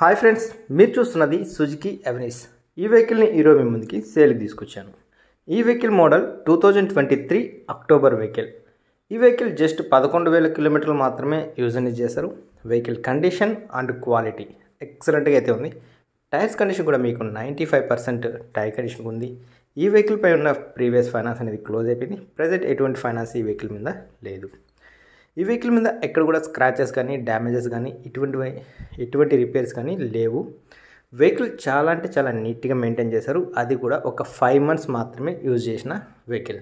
hi friends మీరు చూస్తున్నది Suzuki ఎవనీస్ ఈ వెహికల్ని ఈరోజు మీ ముందుకి సేల్కి తీసుకొచ్చాను ఈ vehicle model two thousand twenty three October vehicle ఈ వెహికల్ జస్ట్ పదకొండు వేల కిలోమీటర్లు మాత్రమే యూజ్ అని చేశారు వెహికల్ కండిషన్ అండ్ క్వాలిటీ ఎక్సలెంట్గా అయితే ఉంది టైర్స్ కండిషన్ కూడా మీకు ninety five percent tyre condition ఉంది ఈ వెహికల్పై ఉన్న ప్రీవియస్ ఫైనాన్స్ అనేది క్లోజ్ అయిపోయింది ప్రజెంట్ ఎటువంటి ఫైనాన్స్ ఈ వెహికల్ మీద లేదు ఈ వెహికల్ మీద ఎక్కడ కూడా స్క్రాచెస్ కానీ డ్యామేజెస్ కానీ ఇటువంటి ఎటువంటి రిపేర్స్ కానీ లేవు వెహికల్ చాలా అంటే చాలా నీట్గా మెయింటైన్ చేశారు అది కూడా ఒక ఫైవ్ మంత్స్ మాత్రమే యూజ్ చేసిన వెహికల్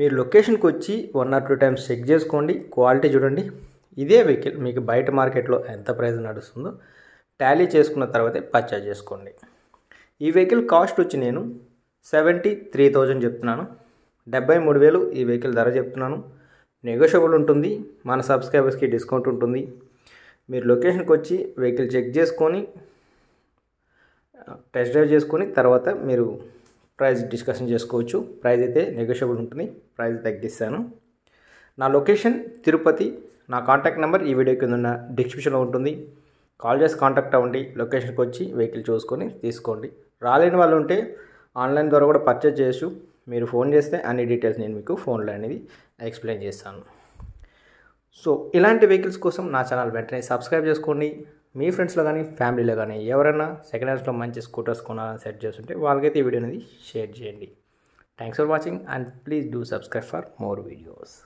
మీరు లొకేషన్కి వచ్చి one or two times check చేసుకోండి క్వాలిటీ చూడండి ఇదే వెహికల్ మీకు బయట మార్కెట్లో ఎంత ప్రైస్ నడుస్తుందో టాలీ చేసుకున్న తర్వాతే పర్చేజ్ చేసుకోండి ఈ వెహికల్ కాస్ట్ వచ్చి నేను సెవెంటీ త్రీ థౌజండ్ చెప్తున్నాను డెబ్బై మూడు వేలు ఈ వెహికల్ ధర చెప్తున్నాను నెగోషియబుల్ ఉంటుంది మన సబ్స్క్రైబర్స్కి డిస్కౌంట్ ఉంటుంది మీరు లొకేషన్కి వచ్చి వెహికల్ చెక్ చేసుకొని టెస్ట్ డ్రైవ్ చేసుకొని తర్వాత మీరు ప్రైస్ డిస్కషన్ చేసుకోవచ్చు ప్రైస్ అయితే నెగోషియబుల్ ఉంటుంది ప్రైస్ తగ్గిస్తాను నా లొకేషన్ తిరుపతి నా కాంటాక్ట్ నెంబర్ ఈ వీడియో కింద ఉన్న డిస్క్రిప్షన్లో ఉంటుంది కాల్ చేసి కాంటాక్ట్ అవ్వండి లొకేషన్కి వచ్చి వెహికల్ చూసుకొని తీసుకోండి రాలేని వాళ్ళు ఉంటే ఆన్లైన్ ద్వారా కూడా పర్చేజ్ చేయొచ్చు మీరు ఫోన్ చేస్తే అన్ని డీటెయిల్స్ నేను మీకు ఫోన్లో అనేది ఎక్స్ప్లెయిన్ చేస్తాను సో ఇలాంటి వెహికల్స్ కోసం నా ఛానల్ వెంటనే సబ్స్క్రైబ్ చేసుకోండి మీ ఫ్రెండ్స్లో కానీ ఫ్యామిలీలో కానీ ఎవరైనా సెకండ్ హ్యాండ్స్లో మంచి స్కూటర్స్ కొనాలని సెట్ చేస్తుంటే వాళ్ళకైతే ఈ వీడియో అనేది షేర్ చేయండి thanks for watching and please do subscribe for more videos